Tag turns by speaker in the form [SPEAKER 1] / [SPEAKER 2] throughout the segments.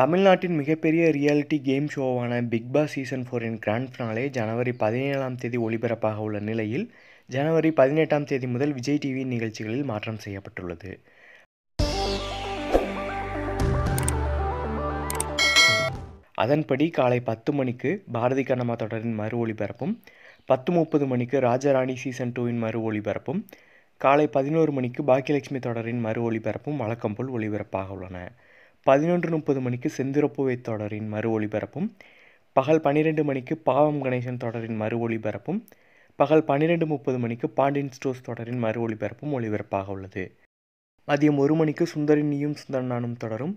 [SPEAKER 1] தமிழ்நாட்டின் மிகப்பெரிய reality game ஷோவான பிக் பாஸ் சீசன் ஃபோரின் கிராண்ட் ஃபினாலே ஜனவரி பதினேழாம் தேதி ஒளிபரப்பாக உள்ள நிலையில் ஜனவரி பதினெட்டாம் தேதி முதல் விஜய் டிவி நிகழ்ச்சிகளில் மாற்றம் செய்யப்பட்டுள்ளது அதன்படி காலை பத்து மணிக்கு பாரதி கண்ணம்மா தொடரின் மறு ஒளிபரப்பும் பத்து முப்பது மணிக்கு ராஜராணி சீசன் டூவின் மறு ஒளிபரப்பும் காலை பதினோரு மணிக்கு பாக்கியலட்சுமி தொடரின் மறு ஒளிபரப்பும் வழக்கம் போல் ஒளிபரப்பாக உள்ளன பதினொன்று முப்பது மணிக்கு செந்திரப்புவை தொடரின் மறு ஒளிபரப்பும் பகல் பன்னிரெண்டு மணிக்கு பாவம் கணேசன் தொடரின் மறு ஒளிபரப்பும் பகல் பன்னிரெண்டு முப்பது மணிக்கு பாண்டியன் ஸ்டோர்ஸ் தொடரின் மறு ஒளிபரப்பும் ஒளிபரப்பாக உள்ளது மதியம் ஒரு மணிக்கு சுந்தரினியும் சுந்தரனானும் தொடரும்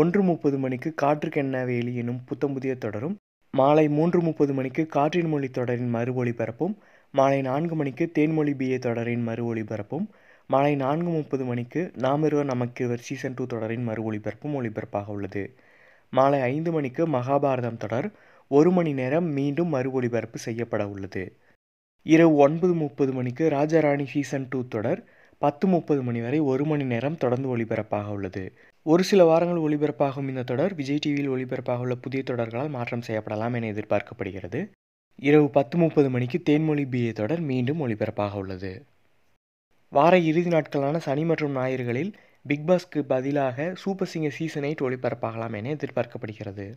[SPEAKER 1] ஒன்று முப்பது மணிக்கு காற்றுக்கென்ன வேலி எனும் புத்தம் புதிய தொடரும் மாலை மூன்று முப்பது மணிக்கு காற்றின் மொழி தொடரின் மறு ஒளிபரப்பும் மாலை நான்கு மணிக்கு தேன்மொழி பிஏ தொடரின் மறு ஒளிபரப்பும் மாலை நான்கு முப்பது மணிக்கு நாம் இருவர் நமக்கிருவர் சீசன் டூ தொடரின் மறு ஒளிபரப்பும் ஒளிபரப்பாக உள்ளது மாலை ஐந்து மணிக்கு மகாபாரதம் தொடர் ஒரு மணி நேரம் மீண்டும் மறு ஒளிபரப்பு செய்யப்பட உள்ளது இரவு ஒன்பது முப்பது மணிக்கு ராஜாராணி சீசன் டூ தொடர் பத்து முப்பது மணி வரை ஒரு மணி நேரம் தொடர்ந்து ஒளிபரப்பாக உள்ளது ஒரு சில வாரங்கள் ஒளிபரப்பாகும் இந்த தொடர் விஜய் டிவியில் ஒளிபரப்பாக உள்ள புதிய தொடர்களால் மாற்றம் செய்யப்படலாம் என எதிர்பார்க்கப்படுகிறது இரவு பத்து முப்பது மணிக்கு தேன்மொழி பிஏ தொடர் மீண்டும் ஒளிபரப்பாக உள்ளது வார இறுதி நாட்களான சனி மற்றும் ஞாயிறுகளில் பிக்பாஸ்க்கு பதிலாக சூப்பர் சிங்கர் சீசன் எயிட் ஒளிபரப்பாகலாம் என எதிர்பார்க்கப்படுகிறது